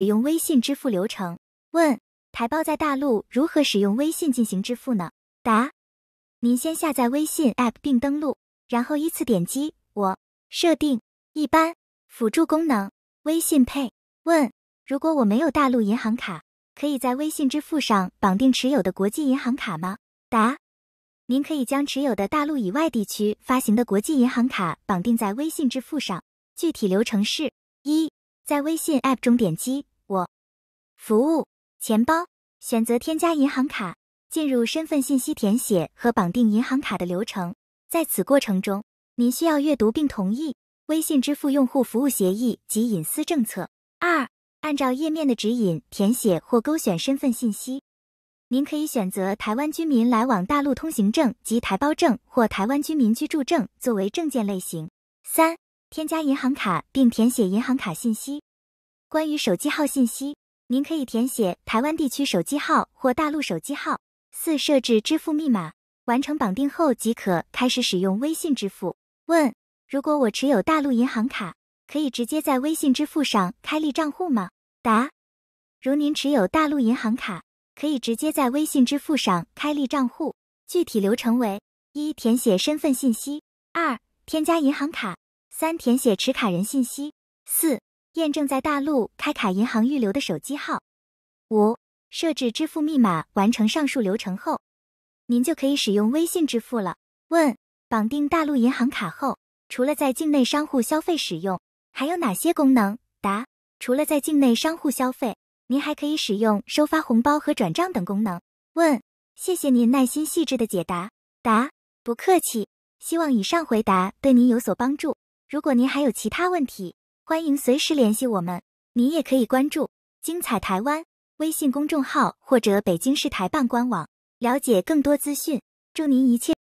使用微信支付流程。问：台胞在大陆如何使用微信进行支付呢？答：您先下载微信 App 并登录，然后依次点击我、设定、一般、辅助功能、微信配。问：如果我没有大陆银行卡，可以在微信支付上绑定持有的国际银行卡吗？答：您可以将持有的大陆以外地区发行的国际银行卡绑定在微信支付上。具体流程是：一，在微信 App 中点击。服务钱包选择添加银行卡，进入身份信息填写和绑定银行卡的流程。在此过程中，您需要阅读并同意微信支付用户服务协议及隐私政策。二、按照页面的指引填写或勾选身份信息。您可以选择台湾居民来往大陆通行证及台胞证或台湾居民居住证作为证件类型。三、添加银行卡并填写银行卡信息。关于手机号信息。您可以填写台湾地区手机号或大陆手机号。四、设置支付密码，完成绑定后即可开始使用微信支付。问：如果我持有大陆银行卡，可以直接在微信支付上开立账户吗？答：如您持有大陆银行卡，可以直接在微信支付上开立账户。具体流程为：一、填写身份信息；二、添加银行卡；三、填写持卡人信息；四。验证在大陆开卡银行预留的手机号。五、设置支付密码。完成上述流程后，您就可以使用微信支付了。问：绑定大陆银行卡后，除了在境内商户消费使用，还有哪些功能？答：除了在境内商户消费，您还可以使用收发红包和转账等功能。问：谢谢您耐心细致的解答。答：不客气，希望以上回答对您有所帮助。如果您还有其他问题，欢迎随时联系我们，您也可以关注“精彩台湾”微信公众号或者北京市台办官网，了解更多资讯。祝您一切！